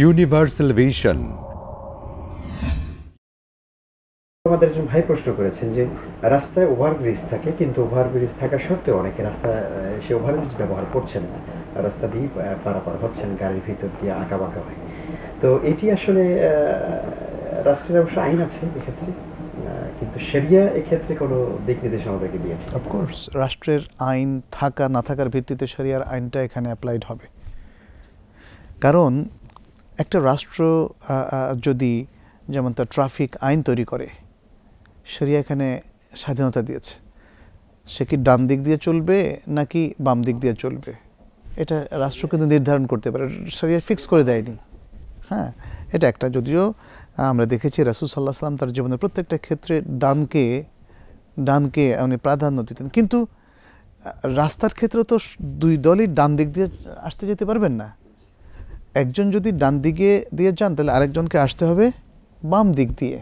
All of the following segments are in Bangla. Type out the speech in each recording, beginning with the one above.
ইউনিভার্সাল ভিশন আমাদের একজন ভাই প্রশ্ন করেছেন যে রাস্তায় ওভারব্রিজ থাকে কিন্তু ওভারব্রিজ থাকা সত্ত্বেও অনেকে রাস্তা সে ওভারব্রিজ ব্যবহার করছেন না রাস্তা দিয়ে পারাপার হচ্ছেন গাড়ির ভিতর দিয়ে আঁকা বাঁকা হয় তো এটি আসলে রাষ্ট্রের অবশ্য আইন আছে এক্ষেত্রে কিন্তু সেরিয়া এক্ষেত্রে কোনো দিক নির্দেশ আমাদেরকে দিয়েছে অফকোর্স রাষ্ট্রের আইন থাকা না থাকার ভিত্তিতে সেরিয়ার আইনটা এখানে অ্যাপ্লাইড হবে কারণ একটা রাষ্ট্র যদি যেমন তার ট্রাফিক আইন তৈরি করে সেরিয়া এখানে স্বাধীনতা দিয়েছে সে কি ডান দিক দিয়ে চলবে নাকি বাম দিক দিয়ে চলবে এটা রাষ্ট্র কিন্তু নির্ধারণ করতে পারে সেরিয়া ফিক্স করে দেয়নি হ্যাঁ এটা একটা যদিও আমরা দেখেছি রাসুল সাল্লাহ সাল্লাম তার জীবনের প্রত্যেকটা ক্ষেত্রে ডানকে ডানকে উনি প্রাধান্য দিতেন কিন্তু রাস্তার ক্ষেত্রে তো দুই দলই ডান দিক দিয়ে আসতে যেতে পারবেন না একজন যদি ডান দিকে দিয়ে যান তাহলে আরেকজনকে আসতে হবে বাম দিক দিয়ে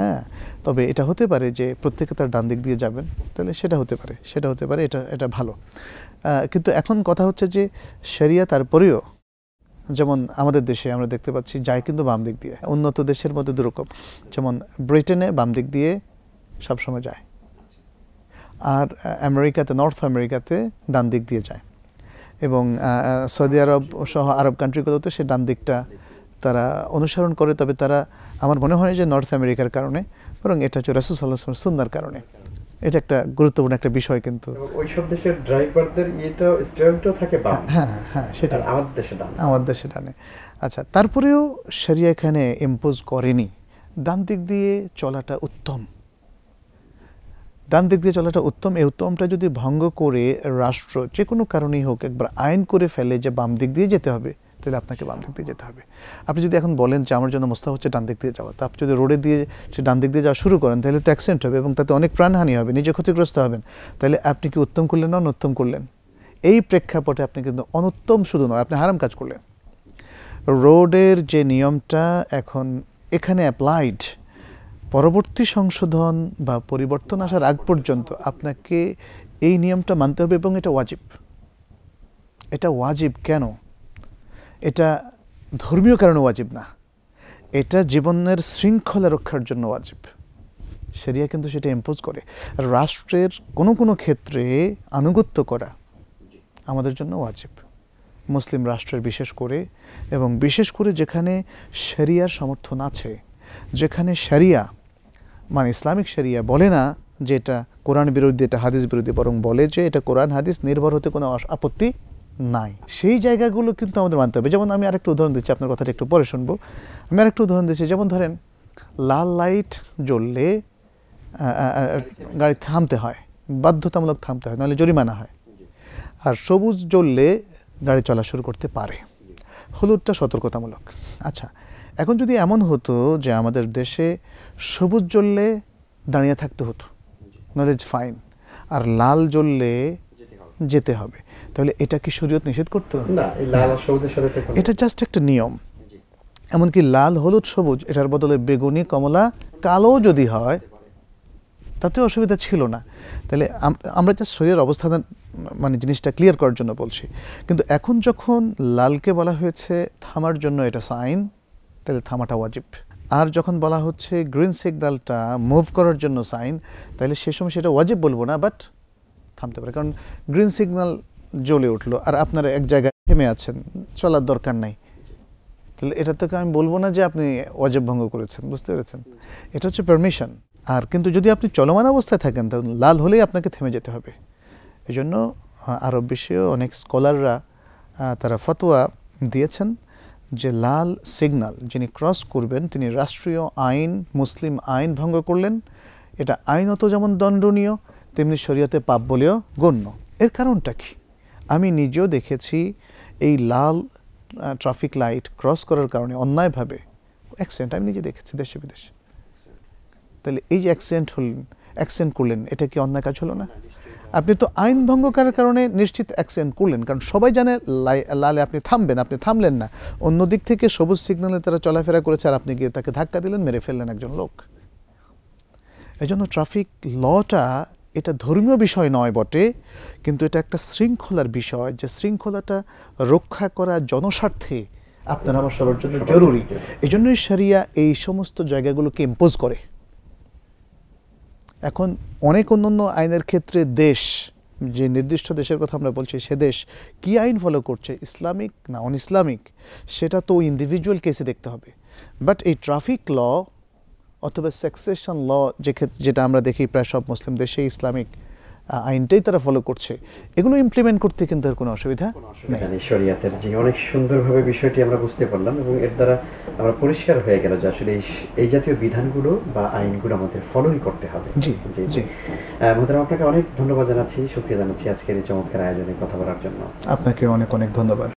হ্যাঁ তবে এটা হতে পারে যে প্রত্যেকে তার ডান দিক দিয়ে যাবেন তাহলে সেটা হতে পারে সেটা হতে পারে এটা এটা ভালো কিন্তু এখন কথা হচ্ছে যে সেরিয়া তারপরেও যেমন আমাদের দেশে আমরা দেখতে পাচ্ছি যায় কিন্তু বাম দিক দিয়ে উন্নত দেশের মধ্যে দুরকম যেমন ব্রিটেনে বাম দিক দিয়ে সবসময় যায় আর আমেরিকাতে নর্থ আমেরিকাতে ডান দিক দিয়ে যায় এবং সৌদি আরব সহ আরব কান্ট্রিগুলোতে সে ডান দিকটা তারা অনুসরণ করে তবে তারা আমার মনে হয় যে নর্থ আমেরিকার কারণে বরং এটা হচ্ছে রাসুল সাল্লাহ সুন্দর কারণে এটা একটা গুরুত্বপূর্ণ একটা বিষয় কিন্তু ওইসব দেশের ড্রাইভারদের এটা স্ট্যান্ডও থাকে হ্যাঁ হ্যাঁ, হ্যাঁ সেটা আমাদের দেশে ডান আমাদের দেশে ডানে আচ্ছা তারপরেও সেরিয়া এখানে ইম্পোজ করেনি ডান দিক দিয়ে চলাটা উত্তম ডান দিক দিয়ে চলাটা উত্তম এই উত্তমটা যদি ভঙ্গ করে রাষ্ট্র যে কোনো কারণেই হোক একবার আইন করে ফেলে যে বাম দিক দিয়ে যেতে হবে তাহলে আপনাকে বাম দিক দিয়ে যেতে হবে আপনি যদি এখন বলেন যে আমার জন্য মোস্তা হচ্ছে ডান দিক দিয়ে যাওয়া তা আপনি যদি রোডে দিয়ে সে ডান দিক দিয়ে যাওয়া শুরু করেন তাহলে তো অ্যাক্সিডেন্ট হবে এবং তাতে অনেক প্রাণহানি হবে নিজে ক্ষতিগ্রস্ত হবেন তাহলে আপনি কি উত্তম করলেন না অনুত্তম করলেন এই প্রেক্ষাপটে আপনি কিন্তু অনুত্তম শুধু নয় আপনি হারাম কাজ করলেন রোডের যে নিয়মটা এখন এখানে অ্যাপ্লাইড পরবর্তী সংশোধন বা পরিবর্তন আসার আগ পর্যন্ত আপনাকে এই নিয়মটা মানতে হবে এবং এটা ওয়াজিব এটা ওয়াজিব কেন এটা ধর্মীয় কারণে ওয়াজিব না এটা জীবনের শৃঙ্খলা রক্ষার জন্য ওয়াজিব সেরিয়া কিন্তু সেটা ইম্পোজ করে রাষ্ট্রের কোনো কোনো ক্ষেত্রে আনুগত্য করা আমাদের জন্য ওয়াজিব মুসলিম রাষ্ট্রের বিশেষ করে এবং বিশেষ করে যেখানে সেরিয়ার সমর্থন আছে যেখানে সেরিয়া মানে ইসলামিক শরিয়া বলে না যে এটা কোরআন বিরোধী এটা হাদিস বিরোধী বরং বলে যে এটা কোরআন হাদিস নির্ভর হতে কোনো আপত্তি নাই সেই জায়গাগুলো কিন্তু আমাদের মানতে হবে যেমন আমি আরেকটা উদাহরণ দিচ্ছি আপনার কথাটা একটু পরে শুনবো আমি আরেকটা উদাহরণ দিচ্ছি যেমন ধরেন লাল লাইট জ্বললে গাড়ি থামতে হয় বাধ্যতামূলক থামতে হয় নাহলে জরিমানা হয় আর সবুজ জ্বললে গাড়ি চলা শুরু করতে পারে হলুদটা সতর্কতামূলক আচ্ছা এখন যদি এমন হতো যে আমাদের দেশে সবুজ জ্বললে দাঁড়িয়ে থাকতে হতো নট ইজ ফাইন আর লাল জ্বললে যেতে হবে তাহলে এটা কি শরীয়ত নিষেধ করতো এটা জাস্ট একটা নিয়ম এমনকি লাল হলুদ সবুজ এটার বদলে বেগুনি কমলা কালো যদি হয় তাতে অসুবিধা ছিল না তাহলে আমরা যা শরীরের অবস্থান মানে জিনিসটা ক্লিয়ার করার জন্য বলছি কিন্তু এখন যখন লালকে বলা হয়েছে থামার জন্য এটা সাইন তাহলে থামাটা ওয়াজিব আর যখন বলা হচ্ছে গ্রিন সিগনালটা মুভ করার জন্য সাইন তাহলে সে সময় সেটা ওয়াজিব বলবো না বাট থামতে পারে কারণ গ্রিন সিগনাল জ্বলে উঠলো আর আপনারা এক জায়গায় থেমে আছেন চলার দরকার নাই তাহলে এটা তোকে আমি বলবো না যে আপনি অজব ভঙ্গ করেছেন বুঝতে পেরেছেন এটা হচ্ছে পারমিশন আর কিন্তু যদি আপনি চলমান অবস্থায় থাকেন তখন লাল হলেই আপনাকে থেমে যেতে হবে এই জন্য আরব বিশ্বেও অনেক স্কলাররা তারা ফতোয়া দিয়েছেন যে লাল সিগনাল যিনি ক্রস করবেন তিনি রাষ্ট্রীয় আইন মুসলিম আইন ভঙ্গ করলেন এটা আইনত যেমন দণ্ডনীয় তেমনি শরীয়তে পাপ বলেও গণ্য এর কারণটা কি আমি নিজেও দেখেছি এই লাল ট্রাফিক লাইট ক্রস করার কারণে অন্যায়ভাবে অ্যাক্সিডেন্ট আমি নিজে দেখেছি দেশে বিদেশে তাহলে এই যে অ্যাক্সিডেন্ট হলেন অ্যাক্সিডেন্ট করলেন এটা কি অন্যায় কাজ হলো না আপনি তো আইন ভঙ্গকারের কারণে নিশ্চিত অ্যাক্সিডেন্ট করলেন কারণ সবাই জানে লালে আপনি থামবেন আপনি থামলেন না অন্য দিক থেকে সবুজ সিগন্যালে তারা চলাফেরা করেছে আর আপনি গিয়ে তাকে ধাক্কা দিলেন মেরে ফেললেন একজন লোক এই জন্য ট্রাফিক লটা এটা ধর্মীয় বিষয় নয় বটে কিন্তু এটা একটা শৃঙ্খলার বিষয় যে শৃঙ্খলাটা রক্ষা করা জনস্বার্থে আপনার আমার সবার জন্য জরুরি এই জন্যই সারিয়া এই সমস্ত জায়গাগুলোকে ইম্পোজ করে এখন অনেক অন্যান্য আইনের ক্ষেত্রে দেশ যে নির্দিষ্ট দেশের কথা আমরা বলছি সে দেশ কি আইন ফলো করছে ইসলামিক না অন ইসলামিক সেটা তো ইন্ডিভিজুয়াল কেসে দেখতে হবে বাট এই ট্রাফিক ল অথবা সেক্সেশন ল যে যেটা আমরা দেখি প্রায় সব মুসলিম দেশে ইসলামিক আইনটাই তারা ফলো করছে এগুলো ইমপ্লিমেন্ট করতে কিন্তু আর কোনো অসুবিধা নেই শরিয়াতের যে অনেক সুন্দরভাবে বিষয়টি আমরা বুঝতে পারলাম এবং এর দ্বারা আমরা পরিষ্কার হয়ে গেল যে আসলে এই জাতীয় বিধানগুলো বা আইনগুলো আমাদের ফলোই করতে হবে জি জি জি মোহতারাম আপনাকে অনেক ধন্যবাদ জানাচ্ছি শুক্রিয়া জানাচ্ছি আজকের এই চমৎকার আয়োজনে কথা বলার জন্য আপনাকে অনেক অনেক ধন্যবাদ